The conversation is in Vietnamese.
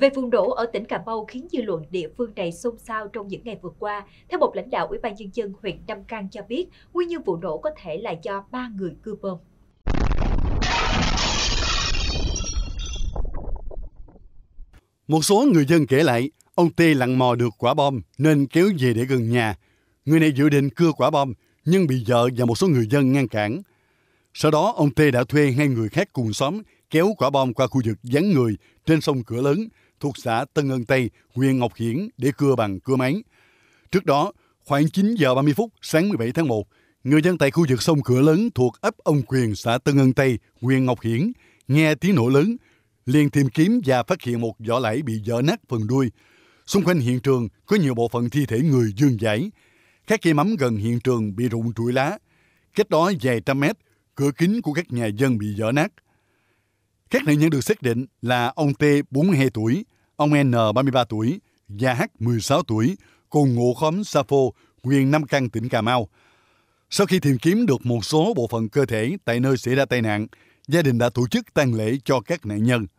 Về vụ nổ ở tỉnh Cà Mau khiến dư luận địa phương này xôn xao trong những ngày vừa qua, theo một lãnh đạo Ủy ban Nhân dân huyện Nam Cang cho biết, nguyên nhân vụ nổ có thể là do ba người cưa bom. Một số người dân kể lại, ông Tê lặng mò được quả bom nên kéo về để gần nhà. Người này dự định cưa quả bom nhưng bị vợ và một số người dân ngăn cản. Sau đó, ông Tê đã thuê hai người khác cùng xóm kéo quả bom qua khu vực vắng người trên sông Cửa Lớn thuộc xã Tân Ân Tây, huyện Ngọc Hiển để cưa bằng cưa máy. Trước đó, khoảng 9 giờ 30 phút sáng 17 tháng 1, người dân tại khu vực sông Cửa Lớn thuộc ấp Ông Quyền, xã Tân Ân Tây, huyện Ngọc Hiển nghe tiếng nổ lớn, liền tìm kiếm và phát hiện một vỏ lãi bị vỡ nát phần đuôi. Xung quanh hiện trường có nhiều bộ phận thi thể người dương giải. Các cây mắm gần hiện trường bị rụng trụi lá. Cách đó vài trăm mét, cửa kính của các nhà dân bị vỡ nát. Các nạn nhân được xác định là ông T 42 tuổi, ông N 33 tuổi và H 16 tuổi, cùng ngụ khóm Sa Phô, huyện Nam Căn, tỉnh Cà Mau. Sau khi tìm kiếm được một số bộ phận cơ thể tại nơi xảy ra tai nạn, gia đình đã tổ chức tang lễ cho các nạn nhân.